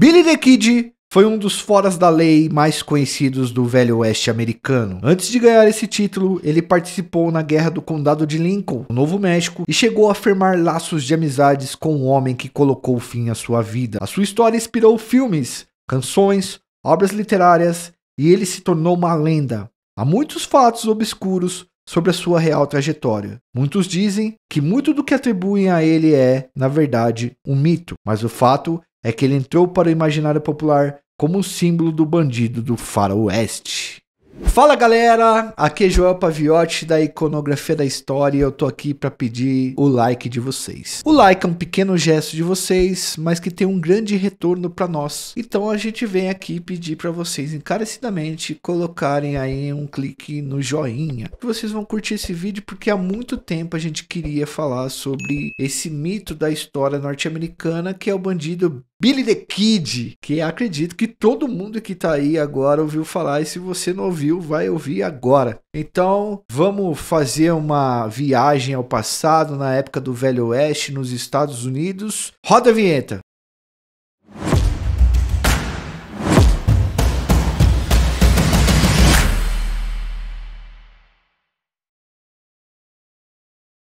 Billy the Kid foi um dos foras da lei mais conhecidos do Velho Oeste americano. Antes de ganhar esse título, ele participou na Guerra do Condado de Lincoln, no Novo México, e chegou a firmar laços de amizades com um homem que colocou fim à sua vida. A sua história inspirou filmes, canções, obras literárias, e ele se tornou uma lenda. Há muitos fatos obscuros sobre a sua real trajetória. Muitos dizem que muito do que atribuem a ele é, na verdade, um mito, mas o fato é que ele entrou para o imaginário popular como símbolo do bandido do faroeste. Fala galera, aqui é Joel Paviotti da Iconografia da História e eu tô aqui para pedir o like de vocês. O like é um pequeno gesto de vocês, mas que tem um grande retorno para nós. Então a gente vem aqui pedir para vocês encarecidamente colocarem aí um clique no joinha. Vocês vão curtir esse vídeo porque há muito tempo a gente queria falar sobre esse mito da história norte-americana que é o bandido Billy the Kid, que acredito que todo mundo que tá aí agora ouviu falar e se você não ouviu, vai ouvir agora. Então, vamos fazer uma viagem ao passado na época do Velho Oeste nos Estados Unidos. Roda a vinheta.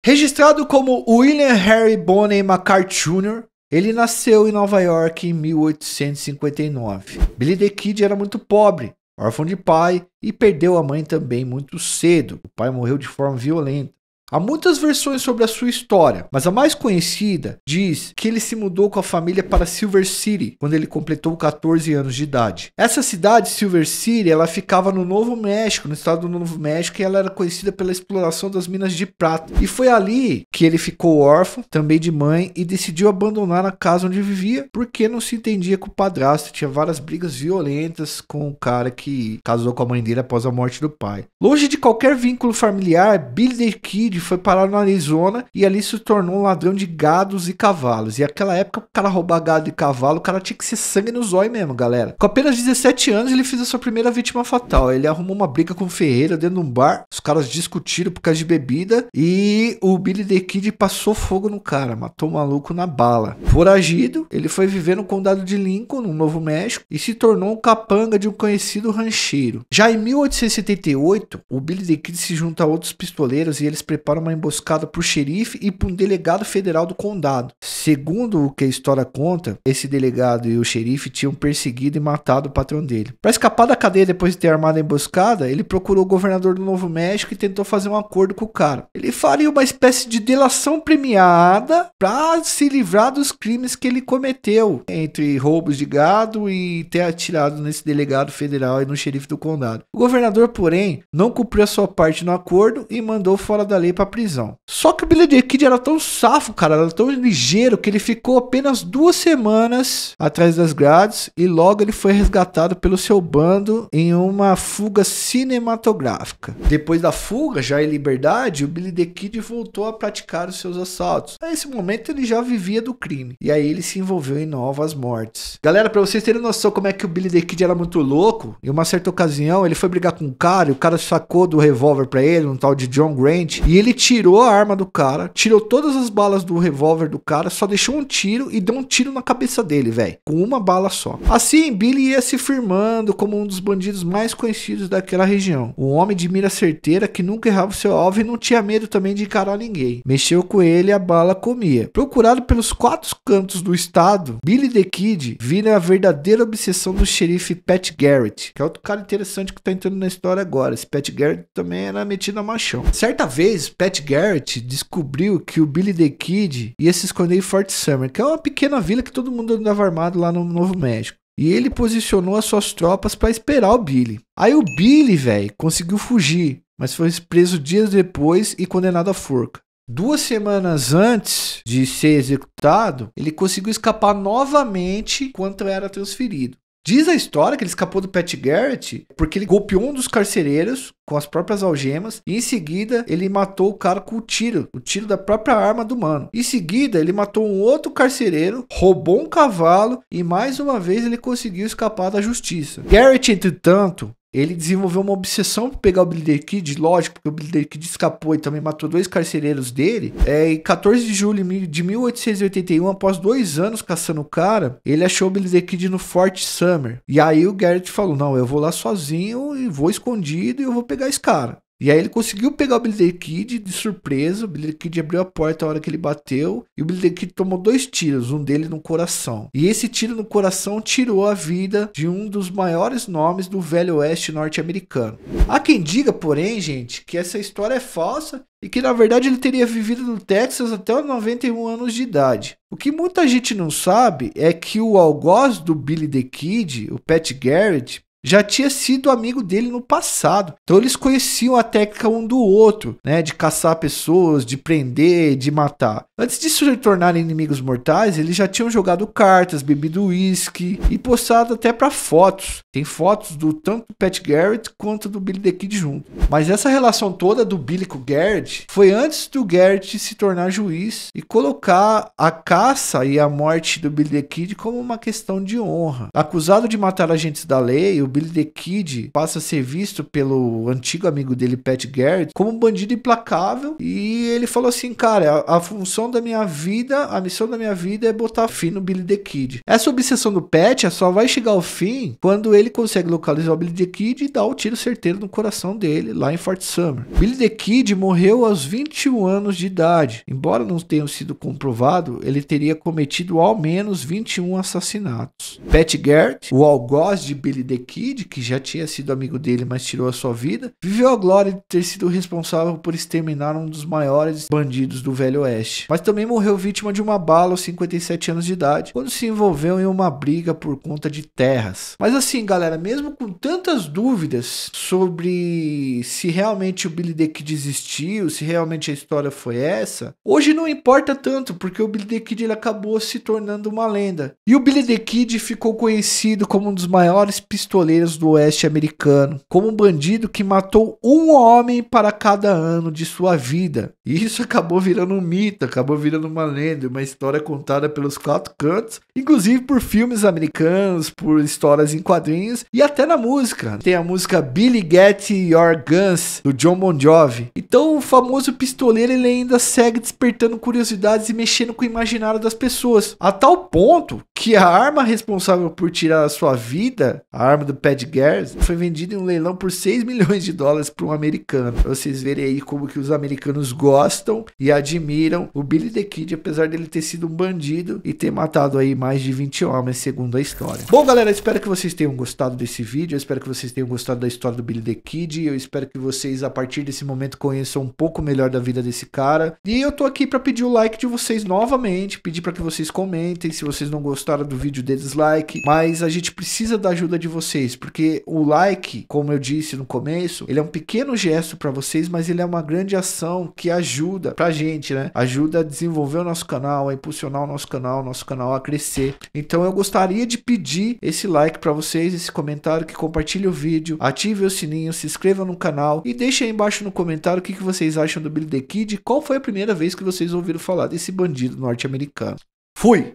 Registrado como William Harry Bonney McCart Jr., ele nasceu em Nova York em 1859. Billy the Kid era muito pobre, órfão de pai e perdeu a mãe também muito cedo. O pai morreu de forma violenta. Há muitas versões sobre a sua história, mas a mais conhecida diz que ele se mudou com a família para Silver City quando ele completou 14 anos de idade. Essa cidade, Silver City, ela ficava no Novo México, no estado do Novo México, e ela era conhecida pela exploração das minas de prata. E foi ali que ele ficou órfão, também de mãe, e decidiu abandonar a casa onde vivia porque não se entendia com o padrasto. Tinha várias brigas violentas com o cara que casou com a mãe dele após a morte do pai. Longe de qualquer vínculo familiar, Billy the Kid foi parar no Arizona e ali se tornou um ladrão de gados e cavalos. E naquela época, o cara roubar gado e cavalo, o cara tinha que ser sangue no zóio mesmo, galera. Com apenas 17 anos, ele fez a sua primeira vítima fatal. Ele arrumou uma briga com o Ferreira dentro de um bar. Os caras discutiram por causa de bebida e o Billy the Kid passou fogo no cara, matou o maluco na bala. Foragido, ele foi viver no condado de Lincoln, no Novo México, e se tornou um capanga de um conhecido rancheiro. Já em 1878, o Billy the Kid se junta a outros pistoleiros e eles preparam para uma emboscada por xerife e por um delegado federal do condado. Segundo o que a história conta, esse delegado e o xerife tinham perseguido e matado o patrão dele. Para escapar da cadeia depois de ter armado a emboscada, ele procurou o governador do Novo México e tentou fazer um acordo com o cara. Ele faria uma espécie de delação premiada para se livrar dos crimes que ele cometeu, entre roubos de gado e ter atirado nesse delegado federal e no xerife do condado. O governador, porém, não cumpriu a sua parte no acordo e mandou fora da lei pra prisão. Só que o Billy Kid era tão safo, cara, era tão ligeiro que ele ficou apenas duas semanas atrás das grades e logo ele foi resgatado pelo seu bando em uma fuga cinematográfica. Depois da fuga, já em liberdade, o Billy the Kid voltou a praticar os seus assaltos. A esse momento ele já vivia do crime e aí ele se envolveu em novas mortes. Galera, para vocês terem noção como é que o Billy the Kid era muito louco, em uma certa ocasião ele foi brigar com um cara, e o cara sacou do revólver para ele, um tal de John Grant, e ele ele tirou a arma do cara, tirou todas as balas do revólver do cara, só deixou um tiro e deu um tiro na cabeça dele, velho. Com uma bala só. Assim, Billy ia se firmando como um dos bandidos mais conhecidos daquela região. Um homem de mira certeira que nunca errava o seu alvo e não tinha medo também de encarar ninguém. Mexeu com ele e a bala comia. Procurado pelos quatro cantos do estado, Billy the Kid vira a verdadeira obsessão do xerife Pat Garrett, que é outro cara interessante que tá entrando na história agora. Esse Pat Garrett também era metido a machão. Certa vez, Pat Garrett descobriu que o Billy the Kid ia se esconder em Fort Sumner, que é uma pequena vila que todo mundo andava armado lá no Novo México. E ele posicionou as suas tropas para esperar o Billy. Aí o Billy, velho, conseguiu fugir, mas foi preso dias depois e condenado à forca. Duas semanas antes de ser executado, ele conseguiu escapar novamente quando era transferido. Diz a história que ele escapou do Pat Garrett porque ele golpeou um dos carcereiros com as próprias algemas e em seguida ele matou o cara com o tiro, o tiro da própria arma do mano. Em seguida ele matou um outro carcereiro, roubou um cavalo e mais uma vez ele conseguiu escapar da justiça. Garrett, entretanto, ele desenvolveu uma obsessão por pegar o Bilder Kid, lógico, porque o Bilder Kid escapou e também matou dois carcereiros dele. É, em 14 de julho de 1881, após dois anos caçando o cara, ele achou o Bilder Kid no Fort Summer. E aí o Garrett falou: Não, eu vou lá sozinho e vou escondido e eu vou pegar esse cara. E aí ele conseguiu pegar o Billy the Kid de surpresa. O Billy the Kid abriu a porta a hora que ele bateu. E o Billy the Kid tomou dois tiros, um dele no coração. E esse tiro no coração tirou a vida de um dos maiores nomes do velho oeste norte-americano. Há quem diga, porém, gente, que essa história é falsa e que na verdade ele teria vivido no Texas até os 91 anos de idade. O que muita gente não sabe é que o algoz do Billy the Kid, o Pat Garrett, já tinha sido amigo dele no passado. Então eles conheciam a técnica um do outro, né, de caçar pessoas, de prender, de matar. Antes de se tornarem inimigos mortais, eles já tinham jogado cartas, bebido uísque e postado até para fotos. Tem fotos do tanto do Pat Garrett quanto do Billy the Kid junto. Mas essa relação toda do Billy com o Garrett foi antes do Garrett se tornar juiz e colocar a caça e a morte do Billy the Kid como uma questão de honra. Acusado de matar agentes da lei, o Billy the Kid passa a ser visto pelo antigo amigo dele, Pat Garrett, como um bandido implacável e ele falou assim, cara, a, a função missão da minha vida, a missão da minha vida é botar fim no Billy the Kid. Essa obsessão do Pet só vai chegar ao fim quando ele consegue localizar o Billy the Kid e dar o um tiro certeiro no coração dele lá em Fort Summer. Billy the Kid morreu aos 21 anos de idade. Embora não tenha sido comprovado, ele teria cometido ao menos 21 assassinatos. Pat Gert o algoz de Billy the Kid, que já tinha sido amigo dele, mas tirou a sua vida, viveu a glória de ter sido responsável por exterminar um dos maiores bandidos do Velho Oeste. Mas mas também morreu vítima de uma bala aos 57 anos de idade, quando se envolveu em uma briga por conta de terras. Mas assim, galera, mesmo com tantas dúvidas sobre se realmente o Billy the Kid existiu, se realmente a história foi essa, hoje não importa tanto, porque o Billy the Kid ele acabou se tornando uma lenda. E o Billy the Kid ficou conhecido como um dos maiores pistoleiros do oeste americano, como um bandido que matou um homem para cada ano de sua vida. E isso acabou virando um mito, acabou acabou virando uma lenda, uma história contada pelos quatro cantos, inclusive por filmes americanos, por histórias em quadrinhos e até na música. Tem a música Billy Get Your Guns, do John Bon Jovi. Então o famoso pistoleiro ele ainda segue despertando curiosidades e mexendo com o imaginário das pessoas, a tal ponto que a arma responsável por tirar a sua vida, a arma do Pat Garrett, foi vendida em um leilão por 6 milhões de dólares para um americano. Pra vocês verem aí como que os americanos gostam e admiram o Billy Billy the Kid, apesar dele ter sido um bandido e ter matado aí mais de 20 homens, segundo a história. Bom, galera, espero que vocês tenham gostado desse vídeo, eu espero que vocês tenham gostado da história do Billy the Kid, eu espero que vocês, a partir desse momento, conheçam um pouco melhor da vida desse cara. E eu tô aqui para pedir o like de vocês novamente, pedir para que vocês comentem se vocês não gostaram do vídeo, dê dislike, mas a gente precisa da ajuda de vocês, porque o like, como eu disse no começo, ele é um pequeno gesto para vocês, mas ele é uma grande ação que ajuda pra gente, né? Ajuda a desenvolver o nosso canal, a impulsionar o nosso canal, o nosso canal a crescer. Então eu gostaria de pedir esse like para vocês, esse comentário, que compartilhe o vídeo, ative o sininho, se inscreva no canal e deixe aí embaixo no comentário o que, que vocês acham do Billy the Kid, qual foi a primeira vez que vocês ouviram falar desse bandido norte-americano. Fui!